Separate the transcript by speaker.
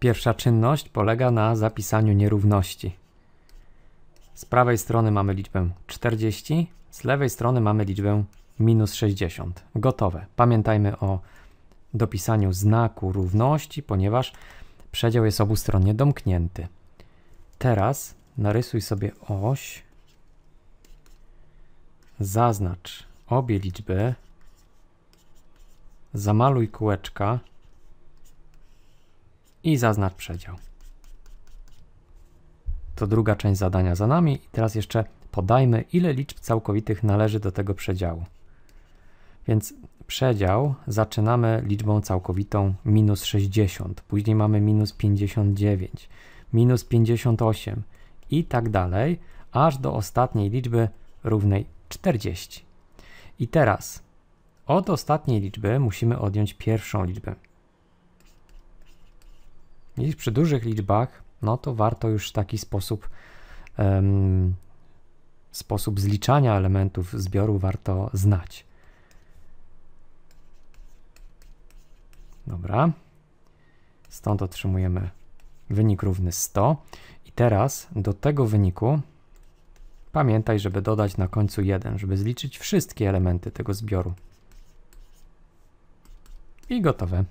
Speaker 1: Pierwsza czynność polega na zapisaniu nierówności. Z prawej strony mamy liczbę 40, z lewej strony mamy liczbę minus 60. Gotowe. Pamiętajmy o dopisaniu znaku równości, ponieważ przedział jest obustronnie domknięty. Teraz narysuj sobie oś, zaznacz obie liczby, zamaluj kółeczka i zaznacz przedział. To druga część zadania za nami i teraz jeszcze podajmy ile liczb całkowitych należy do tego przedziału. Więc przedział zaczynamy liczbą całkowitą minus 60, później mamy minus 59, minus 58 i tak dalej, aż do ostatniej liczby równej 40. I teraz od ostatniej liczby musimy odjąć pierwszą liczbę, Gdzieś przy dużych liczbach, no to warto już taki sposób, um, sposób zliczania elementów zbioru warto znać. Dobra. Stąd otrzymujemy wynik równy 100. I teraz do tego wyniku pamiętaj, żeby dodać na końcu 1, żeby zliczyć wszystkie elementy tego zbioru. I gotowe.